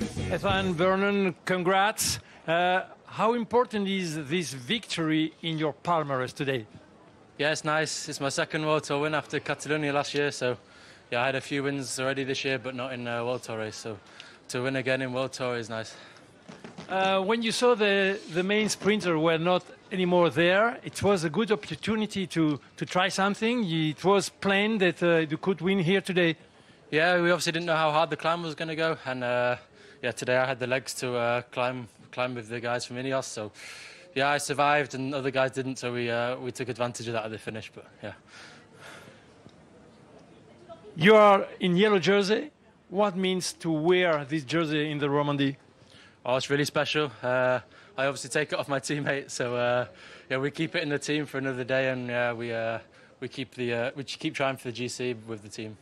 Ethan Vernon, congrats. Uh, how important is this victory in your palmarès today? Yeah, it's nice. It's my second World Tour win after Catalonia last year, so yeah, I had a few wins already this year, but not in a World Tour race, so to win again in World Tour is nice. Uh, when you saw the, the main sprinter were not anymore there, it was a good opportunity to, to try something. It was planned that uh, you could win here today. Yeah, we obviously didn't know how hard the climb was going to go, and uh, yeah, today I had the legs to uh, climb climb with the guys from Ineos. So yeah, I survived, and other guys didn't. So we uh, we took advantage of that at the finish. But yeah, you are in yellow jersey. What means to wear this jersey in the Romandy? Oh, it's really special. Uh, I obviously take it off my teammate, so uh, yeah, we keep it in the team for another day, and we uh, we keep the uh, we keep trying for the GC with the team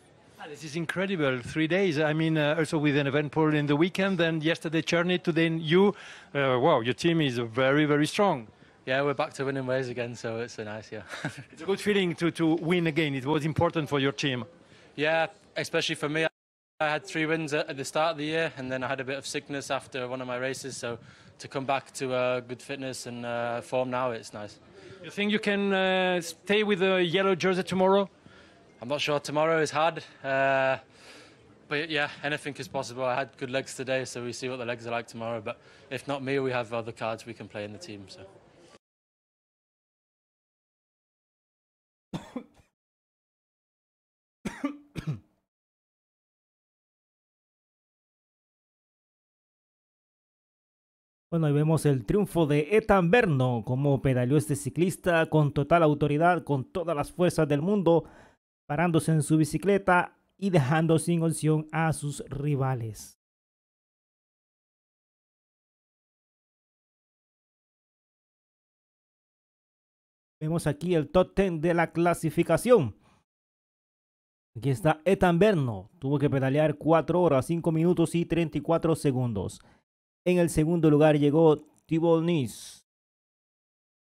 this is incredible. Three days. I mean, uh, also with an event pool in the weekend, Then yesterday Cherny, today you. Uh, wow, your team is very, very strong. Yeah, we're back to winning ways again, so it's a nice, yeah. it's a good feeling to, to win again. It was important for your team. Yeah, especially for me. I had three wins at, the start of the year, and then I had a bit of sickness after one of my races. So to come back to uh, good fitness and uh, form now, it's nice. You think you can uh, stay with the yellow jersey tomorrow? I'm not sure. Tomorrow is hard. Uh, but yeah, anything is possible. I had good legs today, so we see what the legs are like tomorrow. But if not me, we have other cards we can play in the team. So. Bueno, ahí vemos el triunfo de Ethan Berno, como pedaleó este ciclista con total autoridad, con todas las fuerzas del mundo, parándose en su bicicleta y dejando sin opción a sus rivales. Vemos aquí el top 10 de la clasificación. Aquí está Ethan Berno. Tuvo que pedalear 4 horas, 5 minutos y 34 segundos. En el segundo lugar llegó Thibaut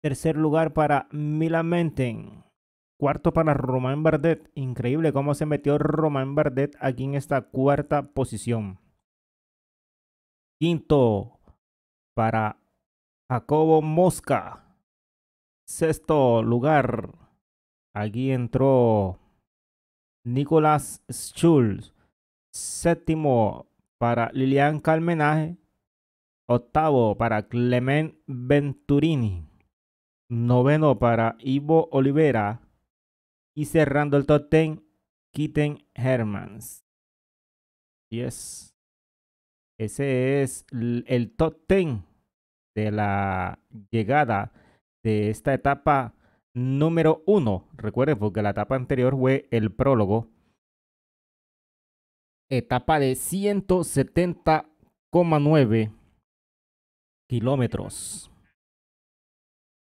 Tercer lugar para Milamenten. Cuarto para Romain Bardet. Increíble cómo se metió Romain Bardet aquí en esta cuarta posición. Quinto para Jacobo Mosca. Sexto lugar. Aquí entró Nicolás Schulz. Séptimo para Lilian Calmenaje. Octavo para Clement Venturini. Noveno para Ivo Olivera. Y cerrando el top 10, Kitten Hermans. Yes. Ese es el top 10 de la llegada de esta etapa número 1. Recuerden, porque la etapa anterior fue el prólogo. Etapa de 170,9 kilómetros.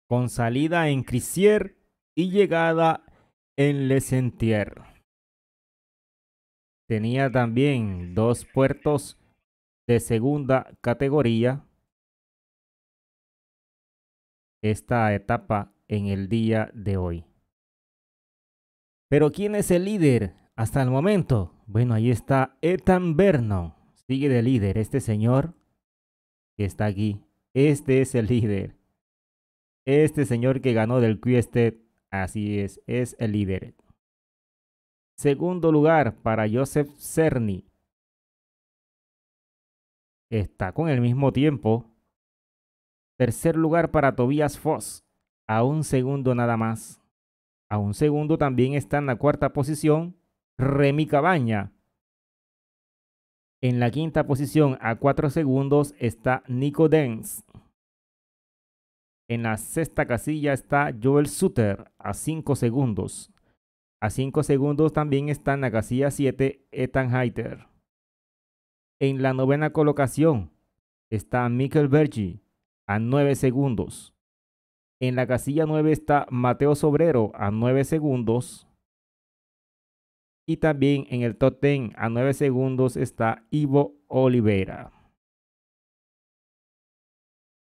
Con salida en Crisier y llegada en Les Tenía también dos puertos de segunda categoría. Esta etapa en el día de hoy. Pero ¿quién es el líder hasta el momento? Bueno, ahí está Ethan Vernon. Sigue de líder este señor que está aquí. Este es el líder. Este señor que ganó del Quiestet. Así es, es el líder. Segundo lugar para Joseph Cerny. Está con el mismo tiempo. Tercer lugar para Tobias Foss. A un segundo nada más. A un segundo también está en la cuarta posición Remy Cabaña. En la quinta posición, a cuatro segundos, está Nico Dens. En la sexta casilla está Joel Suter a 5 segundos. A 5 segundos también está en la casilla 7 Ethan Heiter. En la novena colocación está Mikel Bergi a 9 segundos. En la casilla 9 está Mateo Sobrero a 9 segundos. Y también en el top 10 a 9 segundos está Ivo Oliveira.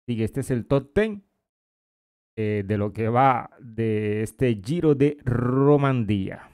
Sigue, este es el top 10 eh, de lo que va de este Giro de Romandía.